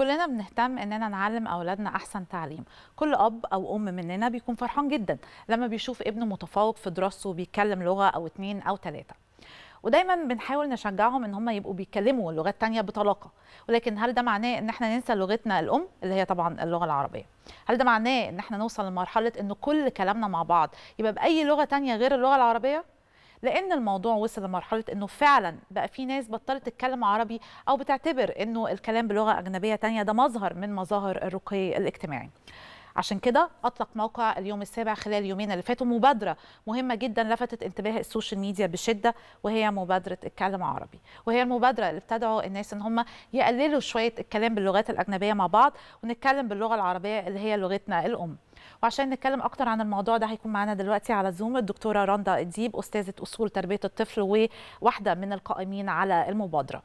كلنا بنهتم اننا نعلم اولادنا احسن تعليم كل اب او ام مننا بيكون فرحان جدا لما بيشوف ابنه متفوق في دراسته وبيتكلم لغه او اتنين او تلاته ودايما بنحاول نشجعهم ان هم يبقوا بيتكلموا لغات تانية بطلاقه ولكن هل ده معناه ان احنا ننسى لغتنا الام اللي هي طبعا اللغه العربيه هل ده معناه ان احنا نوصل لمرحله ان كل كلامنا مع بعض يبقى باي لغه تانية غير اللغه العربيه لان الموضوع وصل لمرحله انه فعلا بقى في ناس بطلت تتكلم عربي او بتعتبر انه الكلام بلغه اجنبيه تانية ده مظهر من مظاهر الرقي الاجتماعي عشان كده اطلق موقع اليوم السابع خلال يومين اللي فاتوا مبادره مهمه جدا لفتت انتباه السوشيال ميديا بشده وهي مبادره اتكلم عربي وهي المبادره اللي بتدعو الناس ان هم يقللوا شويه الكلام باللغات الاجنبيه مع بعض ونتكلم باللغه العربيه اللي هي لغتنا الام وعشان نتكلم اكتر عن الموضوع ده هيكون معانا دلوقتي على زوم الدكتوره رندا اديب استاذه اصول تربيه الطفل وواحده من القائمين على المبادره